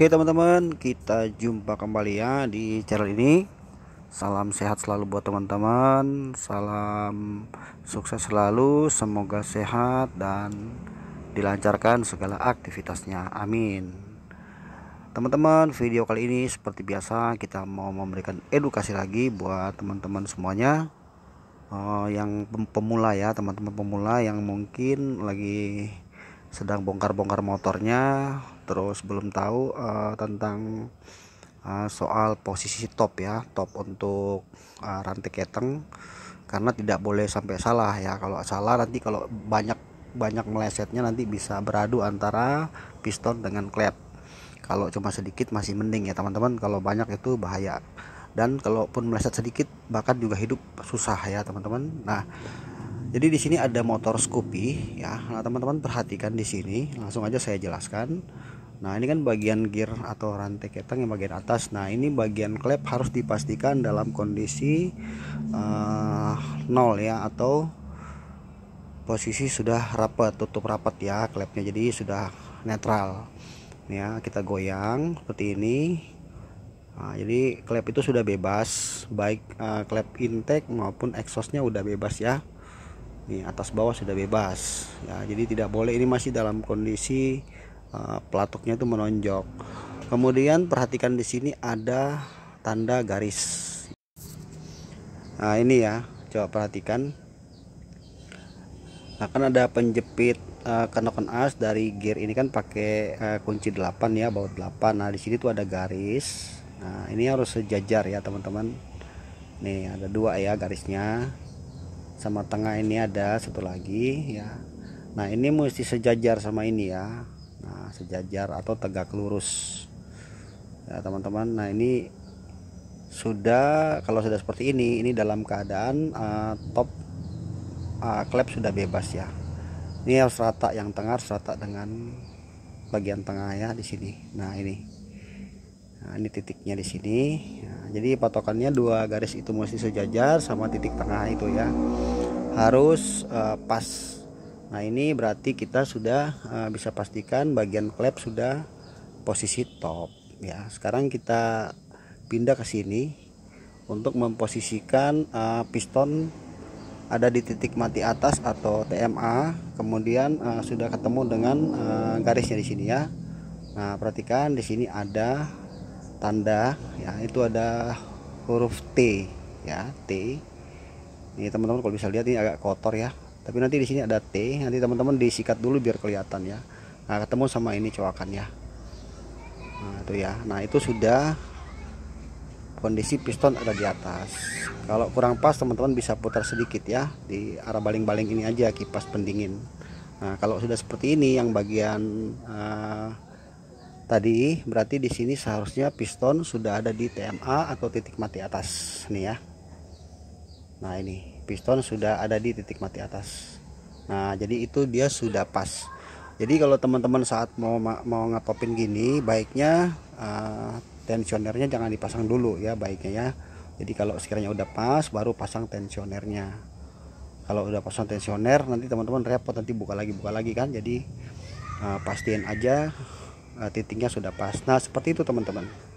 Oke teman-teman, kita jumpa kembali ya di channel ini. Salam sehat selalu buat teman-teman. Salam sukses selalu, semoga sehat dan dilancarkan segala aktivitasnya. Amin. Teman-teman, video kali ini seperti biasa kita mau memberikan edukasi lagi buat teman-teman semuanya. Eh, yang pemula ya, teman-teman pemula yang mungkin lagi sedang bongkar-bongkar motornya terus belum tahu uh, tentang uh, soal posisi top ya top untuk uh, rantai keteng karena tidak boleh sampai salah ya kalau salah nanti kalau banyak banyak melesetnya nanti bisa beradu antara piston dengan klep kalau cuma sedikit masih mending ya teman-teman kalau banyak itu bahaya dan kalaupun meleset sedikit bahkan juga hidup susah ya teman-teman nah jadi di sini ada motor Scoopy ya. Nah, teman-teman perhatikan di sini, langsung aja saya jelaskan. Nah, ini kan bagian gear atau rantai ketang yang bagian atas. Nah, ini bagian klep harus dipastikan dalam kondisi uh, nol ya atau posisi sudah rapat, tutup rapat ya klepnya. Jadi sudah netral. Ya, kita goyang seperti ini. Nah, jadi klep itu sudah bebas, baik uh, klep intake maupun exhaustnya udah bebas ya nih atas bawah sudah bebas ya jadi tidak boleh ini masih dalam kondisi uh, pelatuknya itu menonjok kemudian perhatikan di sini ada tanda garis nah ini ya coba perhatikan akan nah, ada penjepit uh, eh, kenokan as dari gear ini kan pakai uh, kunci 8 ya baut 8 nah di sini tuh ada garis nah ini harus sejajar ya teman-teman nih ada dua ya garisnya sama tengah ini ada satu lagi ya nah ini mesti sejajar sama ini ya nah sejajar atau tegak lurus ya teman-teman nah ini sudah kalau sudah seperti ini ini dalam keadaan uh, top uh, klep sudah bebas ya ini harus rata yang tengah harus rata dengan bagian tengah ya di sini nah ini nah ini titiknya di sini ya jadi patokannya dua garis itu mesti sejajar sama titik tengah itu ya harus uh, pas nah ini berarti kita sudah uh, bisa pastikan bagian klep sudah posisi top ya sekarang kita pindah ke sini untuk memposisikan uh, piston ada di titik mati atas atau TMA kemudian uh, sudah ketemu dengan uh, garisnya di sini ya Nah perhatikan di sini ada tanda ya itu ada huruf T ya T ini teman-teman kalau bisa lihat ini agak kotor ya tapi nanti di sini ada T nanti teman-teman disikat dulu biar kelihatan ya nah ketemu sama ini coakannya nah itu ya nah itu sudah kondisi piston ada di atas kalau kurang pas teman-teman bisa putar sedikit ya di arah baling-baling ini aja kipas pendingin nah kalau sudah seperti ini yang bagian uh, tadi berarti di sini seharusnya piston sudah ada di TMA atau titik mati atas nih ya nah ini piston sudah ada di titik mati atas nah jadi itu dia sudah pas jadi kalau teman-teman saat mau mau ngetopin gini baiknya uh, tensionernya jangan dipasang dulu ya baiknya ya jadi kalau sekiranya udah pas baru pasang tensionernya kalau udah pasang tensioner nanti teman-teman repot nanti buka lagi buka lagi kan jadi uh, pastiin aja Eh, titiknya sudah pas nah seperti itu teman-teman